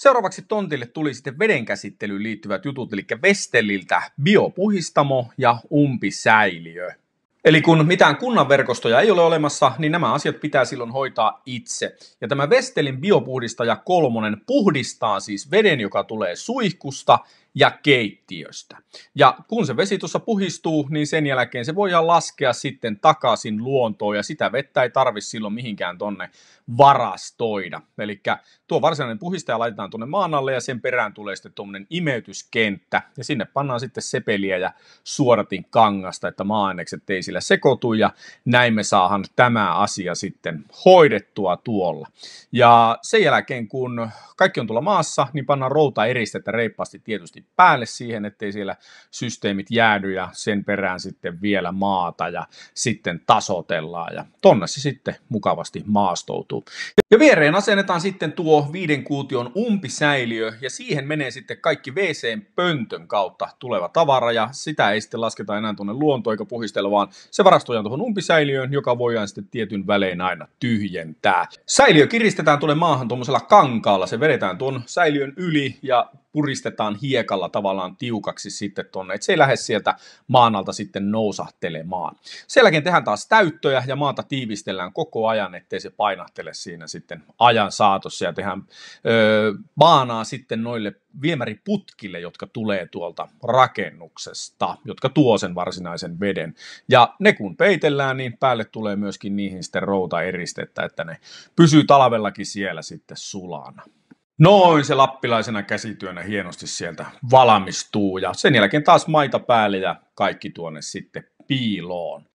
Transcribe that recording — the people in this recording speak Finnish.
Seuraavaksi tontille tuli sitten vedenkäsittelyyn liittyvät jutut, eli Vestelliltä biopuhistamo ja umpisäiliö. Eli kun mitään kunnan verkostoja ei ole olemassa, niin nämä asiat pitää silloin hoitaa itse. Ja tämä Vestelin biopuhdistaja kolmonen puhdistaa siis veden, joka tulee suihkusta, ja keittiöstä. Ja kun se vesi tuossa puhistuu, niin sen jälkeen se voidaan laskea sitten takaisin luontoon ja sitä vettä ei tarvi silloin mihinkään tonne varastoida. Eli tuo varsinainen puhistaja laitetaan tuonne maan alle ja sen perään tulee sitten tuommoinen imeytyskenttä ja sinne pannaan sitten sepeliä ja suodatin kangasta, että maanekset ei sillä sekoitu ja näin me saahan tämä asia sitten hoidettua tuolla. Ja sen jälkeen kun kaikki on tuolla maassa, niin pannaan routa eristettä reippaasti tietysti jotenkin päälle siihen, ettei siellä systeemit jäädy ja sen perään sitten vielä maata ja sitten tasotellaan ja tonne se sitten mukavasti maastoutuu. Ja viereen asennetaan sitten tuo viiden kuution umpisäiliö ja siihen menee sitten kaikki WC-pöntön kautta tuleva tavara ja sitä ei sitten lasketa enää tuonne luontoon eikä puhistella, vaan se varastoidaan tuohon umpisäiliöön, joka voidaan sitten tietyn välein aina tyhjentää. Säiliö kiristetään tuonne maahan tuommoisella kankaalla, se vedetään tuon säiliön yli ja puristetaan hiekalla tavallaan tiukaksi sitten tuonne, että se ei lähde sieltä maanalta sitten nousahtelemaan. Sen jälkeen tehdään taas täyttöjä ja maata tiivistellään koko ajan, ettei se painahtele siinä sitten ajan saatossa ja tehdään öö, maanaa sitten noille viemäriputkille, jotka tulee tuolta rakennuksesta, jotka tuo sen varsinaisen veden. Ja ne kun peitellään, niin päälle tulee myöskin niihin sitten routa eristettä, että ne pysyy talvellakin siellä sitten sulana. Noin se lappilaisena käsityönä hienosti sieltä valmistuu ja sen jälkeen taas maita päälle ja kaikki tuonne sitten piiloon.